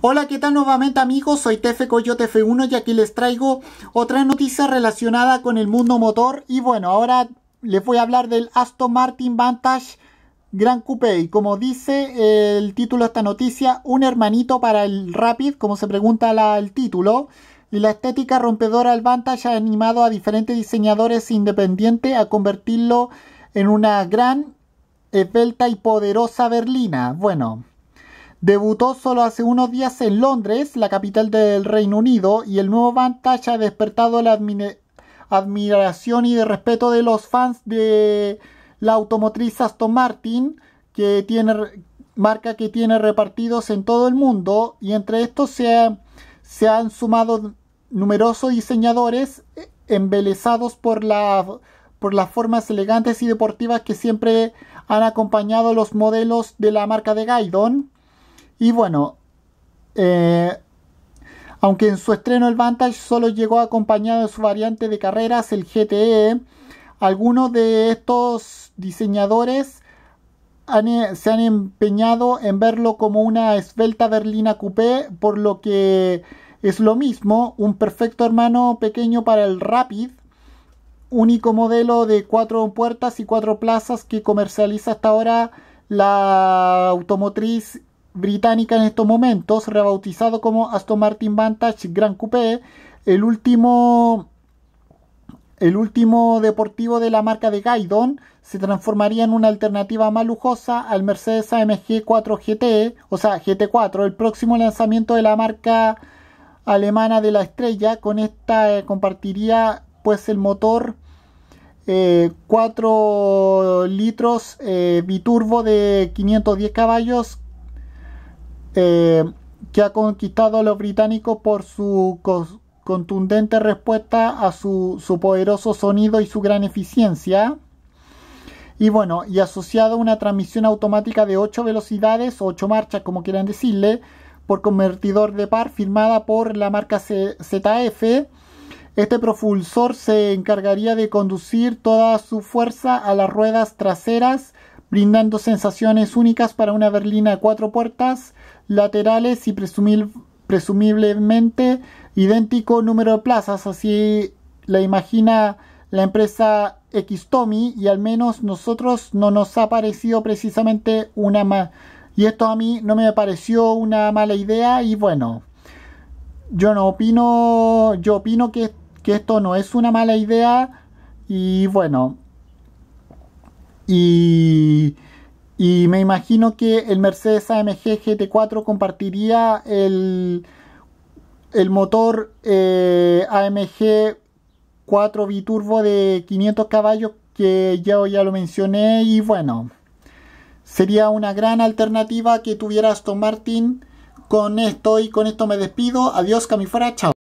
Hola, ¿qué tal nuevamente amigos? Soy Tefe Coyote F1 y aquí les traigo otra noticia relacionada con el mundo motor. Y bueno, ahora les voy a hablar del Aston Martin Vantage Gran Coupé. Y como dice el título de esta noticia, un hermanito para el Rapid, como se pregunta el título. Y la estética rompedora del Vantage ha animado a diferentes diseñadores independientes a convertirlo en una gran, esbelta y poderosa berlina. Bueno, Debutó solo hace unos días en Londres, la capital del Reino Unido, y el nuevo Vantage ha despertado la admiración y el respeto de los fans de la automotriz Aston Martin, que tiene marca que tiene repartidos en todo el mundo, y entre estos se, han sumado numerosos diseñadores eh, embelezados por, por las formas elegantes y deportivas que siempre han acompañado los modelos de la marca de Gaidon. Y bueno, eh, aunque en su estreno el Vantage solo llegó acompañado de su variante de carreras, el GTE, algunos de estos diseñadores e, se han empeñado en verlo como una esbelta berlina coupé, por lo que es lo mismo, un perfecto hermano pequeño para el Rapid, único modelo de cuatro puertas y cuatro plazas que comercializa hasta ahora la automotriz británica en estos momentos, rebautizado como Aston Martin Vantage Gran Coupé, el último, el último deportivo de la marca de Gaidon, se transformaría en una alternativa más lujosa al Mercedes AMG 4 GT, o sea GT4, el próximo lanzamiento de la marca alemana de la estrella, con esta eh, compartiría pues el motor 4 eh, litros eh, biturbo de 510 caballos este, que ha conquistado a los británicos por su contundente respuesta a su, poderoso sonido y su gran eficiencia. Y bueno, y asociado a una transmisión automática de 8 velocidades, 8 marchas, como quieran decirle, por convertidor de par firmada por la marca ZF. Este propulsor se encargaría de conducir toda su fuerza a las ruedas traseras brindando sensaciones únicas para una berlina de cuatro puertas laterales y presumiblemente idéntico número de plazas, así la imagina la empresa Xtomi y al menos nosotros no nos ha parecido precisamente una más y esto a mí no me pareció una mala idea y bueno, yo no opino, yo opino que, que esto no es una mala idea y bueno, y y me imagino que el Mercedes AMG GT4 compartiría el, el motor eh, AMG 4 biturbo de 500 caballos que yo ya lo mencioné y bueno, sería una gran alternativa que tuviera Aston Martin. Con esto y con esto me despido. Adiós, Camifora. Chao.